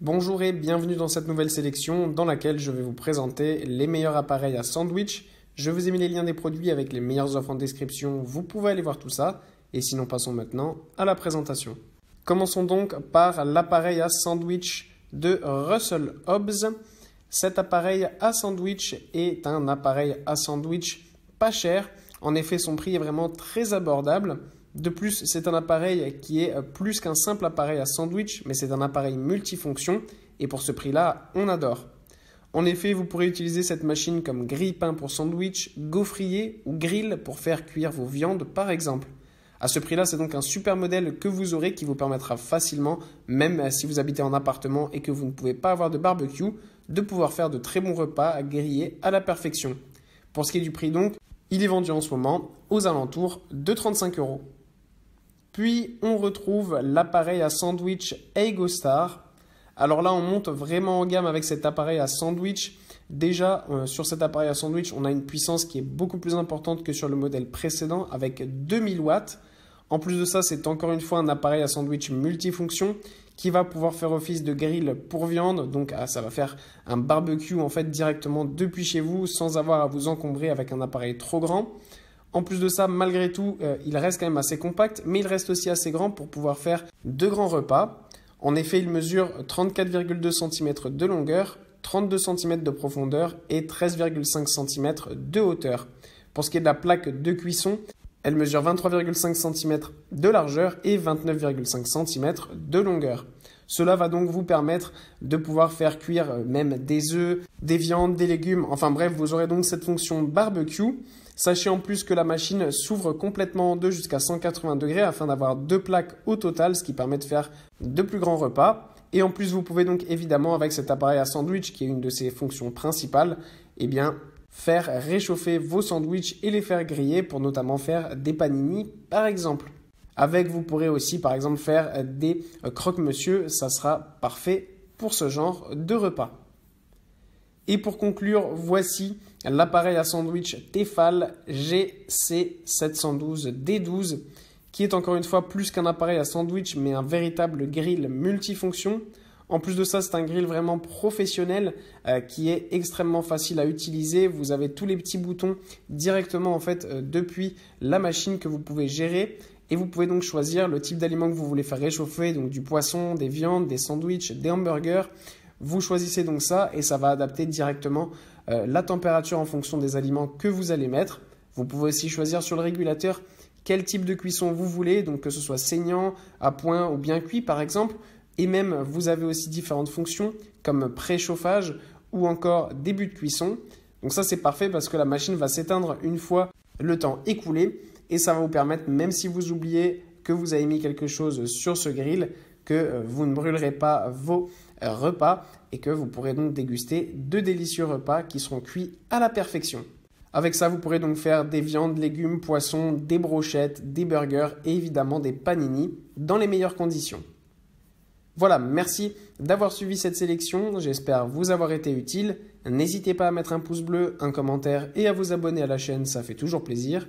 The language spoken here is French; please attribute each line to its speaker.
Speaker 1: Bonjour et bienvenue dans cette nouvelle sélection dans laquelle je vais vous présenter les meilleurs appareils à sandwich. Je vous ai mis les liens des produits avec les meilleures offres en description, vous pouvez aller voir tout ça. Et sinon passons maintenant à la présentation. Commençons donc par l'appareil à sandwich de Russell Hobbs. Cet appareil à sandwich est un appareil à sandwich pas cher. En effet, son prix est vraiment très abordable. De plus, c'est un appareil qui est euh, plus qu'un simple appareil à sandwich, mais c'est un appareil multifonction, et pour ce prix-là, on adore. En effet, vous pourrez utiliser cette machine comme grille-pain pour sandwich, gaufrier ou grill pour faire cuire vos viandes par exemple. À ce prix-là, c'est donc un super modèle que vous aurez qui vous permettra facilement, même euh, si vous habitez en appartement et que vous ne pouvez pas avoir de barbecue, de pouvoir faire de très bons repas à griller à la perfection. Pour ce qui est du prix donc, il est vendu en ce moment aux alentours de 35 euros. Puis on retrouve l'appareil à sandwich Star. Alors là, on monte vraiment en gamme avec cet appareil à sandwich. Déjà, euh, sur cet appareil à sandwich, on a une puissance qui est beaucoup plus importante que sur le modèle précédent avec 2000 watts. En plus de ça, c'est encore une fois un appareil à sandwich multifonction qui va pouvoir faire office de grill pour viande. Donc ah, ça va faire un barbecue en fait directement depuis chez vous sans avoir à vous encombrer avec un appareil trop grand. En plus de ça, malgré tout, euh, il reste quand même assez compact, mais il reste aussi assez grand pour pouvoir faire deux grands repas. En effet, il mesure 34,2 cm de longueur, 32 cm de profondeur et 13,5 cm de hauteur. Pour ce qui est de la plaque de cuisson, elle mesure 23,5 cm de largeur et 29,5 cm de longueur. Cela va donc vous permettre de pouvoir faire cuire euh, même des œufs, des viandes, des légumes, enfin bref, vous aurez donc cette fonction barbecue. Sachez en plus que la machine s'ouvre complètement en deux jusqu'à 180 degrés afin d'avoir deux plaques au total, ce qui permet de faire de plus grands repas. Et en plus, vous pouvez donc évidemment, avec cet appareil à sandwich, qui est une de ses fonctions principales, eh bien, faire réchauffer vos sandwichs et les faire griller pour notamment faire des panini, par exemple. Avec, vous pourrez aussi par exemple faire des croque-monsieur, ça sera parfait pour ce genre de repas. Et pour conclure, voici l'appareil à sandwich Tefal GC712D12 qui est encore une fois plus qu'un appareil à sandwich mais un véritable grill multifonction. En plus de ça, c'est un grill vraiment professionnel euh, qui est extrêmement facile à utiliser. Vous avez tous les petits boutons directement en fait euh, depuis la machine que vous pouvez gérer. Et vous pouvez donc choisir le type d'aliment que vous voulez faire réchauffer, donc du poisson, des viandes, des sandwichs, des hamburgers. Vous choisissez donc ça et ça va adapter directement euh, la température en fonction des aliments que vous allez mettre. Vous pouvez aussi choisir sur le régulateur quel type de cuisson vous voulez, donc que ce soit saignant, à point ou bien cuit par exemple. Et même, vous avez aussi différentes fonctions comme préchauffage ou encore début de cuisson. Donc ça c'est parfait parce que la machine va s'éteindre une fois le temps écoulé et ça va vous permettre, même si vous oubliez que vous avez mis quelque chose sur ce grill, que euh, vous ne brûlerez pas vos euh, repas et que vous pourrez donc déguster de délicieux repas qui seront cuits à la perfection. Avec ça, vous pourrez donc faire des viandes, légumes, poissons, des brochettes, des burgers et évidemment des panini dans les meilleures conditions. Voilà, merci d'avoir suivi cette sélection, j'espère vous avoir été utile. N'hésitez pas à mettre un pouce bleu, un commentaire et à vous abonner à la chaîne, ça fait toujours plaisir.